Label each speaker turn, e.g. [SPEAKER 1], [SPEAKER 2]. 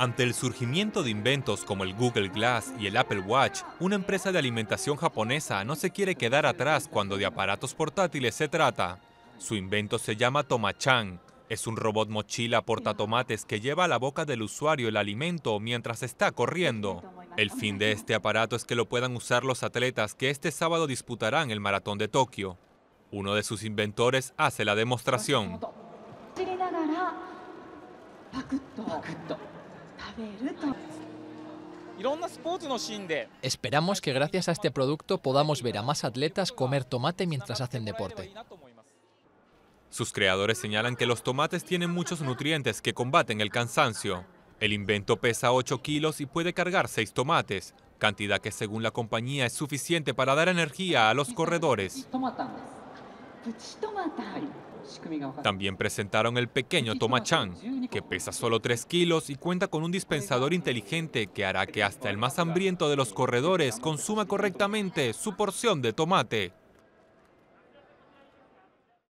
[SPEAKER 1] Ante el surgimiento de inventos como el Google Glass y el Apple Watch, una empresa de alimentación japonesa no se quiere quedar atrás cuando de aparatos portátiles se trata. Su invento se llama Tomachan. Es un robot mochila portatomates que lleva a la boca del usuario el alimento mientras está corriendo. El fin de este aparato es que lo puedan usar los atletas que este sábado disputarán el maratón de Tokio. Uno de sus inventores hace la demostración.
[SPEAKER 2] Esperamos que gracias a este producto podamos ver a más atletas comer tomate mientras hacen deporte.
[SPEAKER 1] Sus creadores señalan que los tomates tienen muchos nutrientes que combaten el cansancio. El invento pesa 8 kilos y puede cargar 6 tomates, cantidad que según la compañía es suficiente para dar energía a los corredores. También presentaron el pequeño Tomachan, que pesa solo 3 kilos y cuenta con un dispensador inteligente que hará que hasta el más hambriento de los corredores consuma correctamente su porción de tomate.